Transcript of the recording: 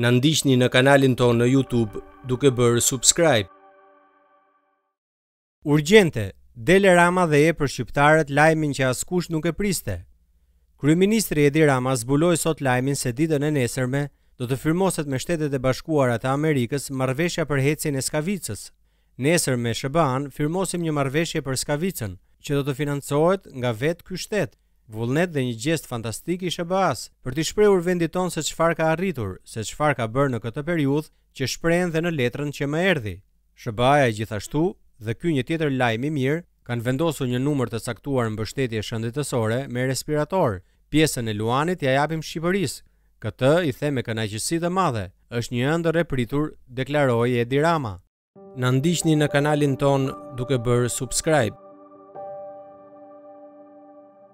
Në ndishtni në kanalin tonë në YouTube duke bërë subscribe. Urgjente, Dele Rama dhe e për shqiptarët lajmin që askush nuk e priste. Kryeministri Edi Rama zbuloi sot lajmin se ditën e nesërme do të firmoset me Shtetet e Bashkuara të Amerikës marveshja për hecin e Skavicës. Nesër me Shëban firmosim një marrëveshje për Skavicën që do të financohet nga vetë ky shtet vullnet dhe një gjest fantastik i Shabas për t'i shprehur vendit ton se çfarë ka arritur, se çfarë ka bërë në këtë periudhë që shprehen dhe në letrën që më erdhi. Shabaja gjithashtu dhe ky një tjetër lajm i mirë kanë vendosur një numër të caktuar mbështetje shëndetësore me respirator. Pjesën e Luanit ja japim Shqipërisë. Këtë i them me kënaqësi të madhe. Është një ëndër e pritur, deklaroi Edirama. Na ndiqni në kanalin ton duke bërë subscribe.